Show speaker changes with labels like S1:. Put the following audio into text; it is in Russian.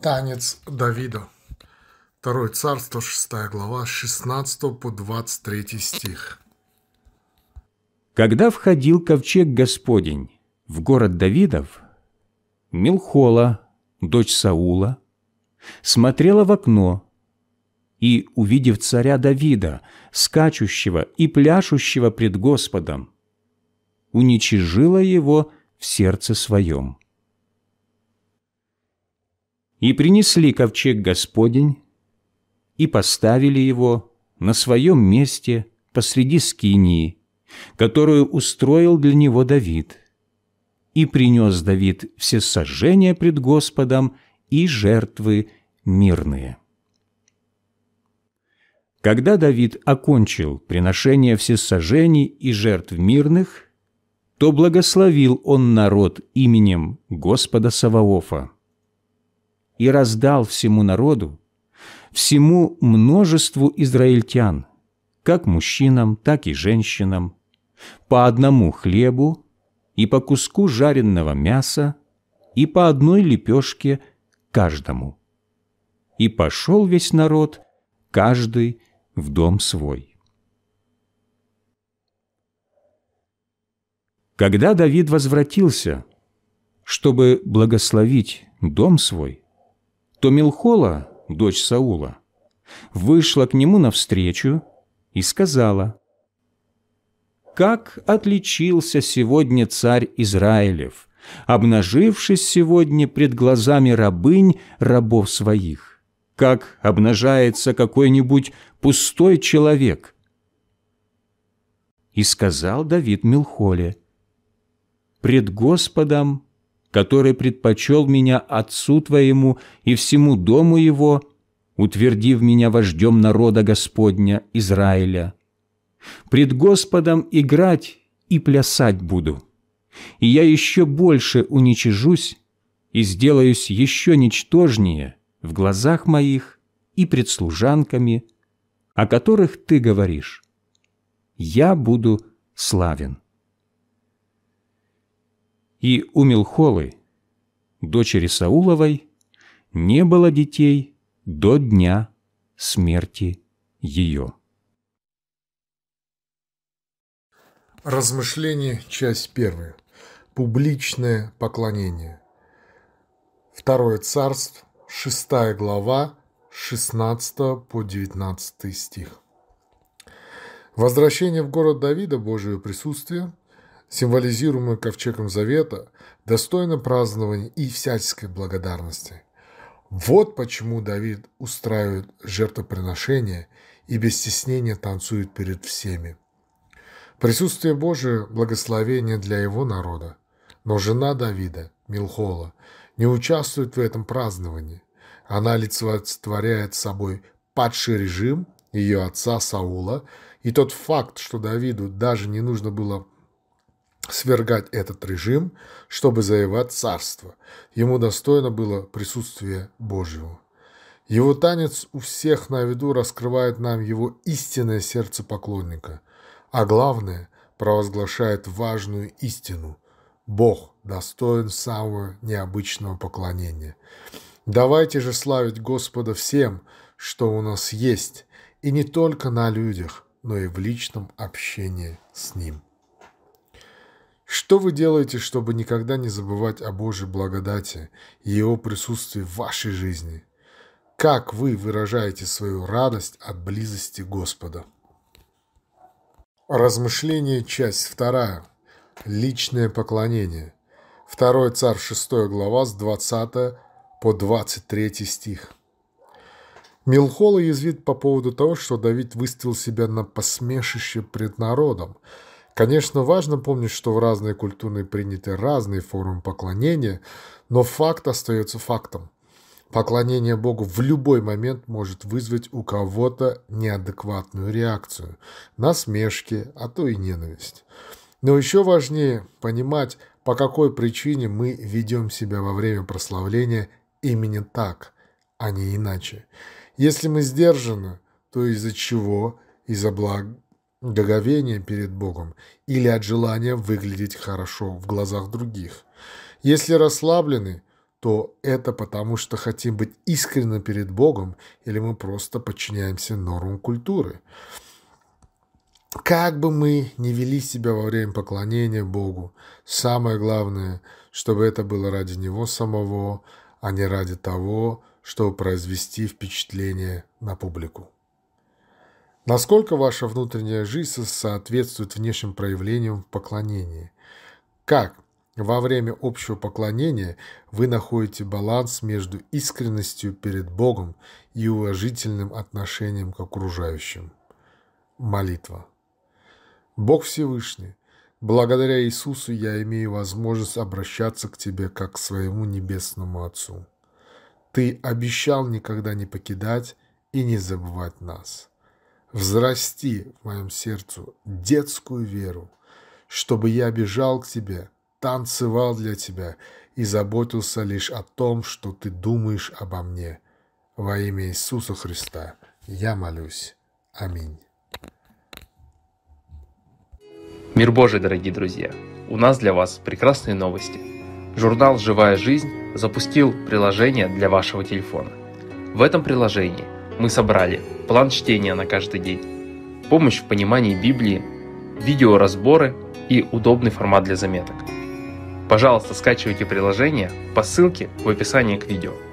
S1: Танец Давида. Второе царство, 6 глава, 16 по 23 стих.
S2: Когда входил ковчег Господень в город Давидов, Милхола, дочь Саула, смотрела в окно и, увидев царя Давида, скачущего и пляшущего пред Господом, уничижила его в сердце своем. И принесли ковчег Господень, и поставили его на своем месте посреди скинии, которую устроил для него Давид. И принес Давид все сожжения пред Господом и жертвы мирные. Когда Давид окончил приношение всесожжений и жертв мирных, то благословил он народ именем Господа Саваофа и раздал всему народу, всему множеству израильтян, как мужчинам, так и женщинам, по одному хлебу и по куску жареного мяса и по одной лепешке каждому. И пошел весь народ, каждый в дом свой. Когда Давид возвратился, чтобы благословить дом свой, то Милхола, дочь Саула, вышла к нему навстречу и сказала, «Как отличился сегодня царь Израилев, обнажившись сегодня пред глазами рабынь рабов своих, как обнажается какой-нибудь пустой человек». И сказал Давид Милхоле, «Пред Господом который предпочел меня отцу твоему и всему дому его, утвердив меня вождем народа Господня Израиля. Пред Господом играть и плясать буду, и я еще больше уничижусь и сделаюсь еще ничтожнее в глазах моих и пред служанками, о которых ты говоришь. Я буду славен» и у Милхолы, дочери Сауловой, не было детей до дня смерти ее.
S1: Размышление, часть первая. Публичное поклонение. Второе царство, шестая глава, 16 по 19 стих. Возвращение в город Давида Божие присутствие – символизируемую ковчегом завета, достойна празднования и всяческой благодарности. Вот почему Давид устраивает жертвоприношение и без стеснения танцует перед всеми. Присутствие Божие – благословение для его народа. Но жена Давида, Милхола, не участвует в этом праздновании. Она олицетворяет собой падший режим ее отца Саула, и тот факт, что Давиду даже не нужно было свергать этот режим, чтобы завоевать царство. Ему достойно было присутствие Божьего. Его танец у всех на виду раскрывает нам его истинное сердце поклонника, а главное провозглашает важную истину. Бог достоин самого необычного поклонения. Давайте же славить Господа всем, что у нас есть, и не только на людях, но и в личном общении с Ним. Что вы делаете, чтобы никогда не забывать о Божьей благодати и Его присутствии в вашей жизни? Как вы выражаете свою радость от близости Господа? Размышление, часть вторая. Личное поклонение. 2 Царь 6 глава с 20 по 23 стих. Милхола язвит по поводу того, что Давид выставил себя на посмешище пред народом – Конечно, важно помнить, что в разные культуры приняты разные формы поклонения, но факт остается фактом. Поклонение Богу в любой момент может вызвать у кого-то неадекватную реакцию, насмешки, а то и ненависть. Но еще важнее понимать, по какой причине мы ведем себя во время прославления именно так, а не иначе. Если мы сдержаны, то из-за чего? Из-за благ Гоговение перед Богом или от желания выглядеть хорошо в глазах других. Если расслаблены, то это потому, что хотим быть искренны перед Богом или мы просто подчиняемся нормам культуры. Как бы мы ни вели себя во время поклонения Богу, самое главное, чтобы это было ради Него самого, а не ради того, чтобы произвести впечатление на публику. Насколько ваша внутренняя жизнь соответствует внешним проявлениям в поклонении? Как во время общего поклонения вы находите баланс между искренностью перед Богом и уважительным отношением к окружающим? Молитва. Бог Всевышний, благодаря Иисусу я имею возможность обращаться к Тебе как к своему небесному Отцу. Ты обещал никогда не покидать и не забывать нас. Взрасти в моем сердце детскую веру, чтобы я бежал к тебе, танцевал для тебя и заботился лишь о том, что ты думаешь обо мне. Во имя Иисуса Христа я молюсь. Аминь.
S2: Мир Божий, дорогие друзья! У нас для вас прекрасные новости. Журнал «Живая жизнь» запустил приложение для вашего телефона. В этом приложении – мы собрали план чтения на каждый день, помощь в понимании Библии, видеоразборы и удобный формат для заметок. Пожалуйста, скачивайте приложение по ссылке в описании к видео.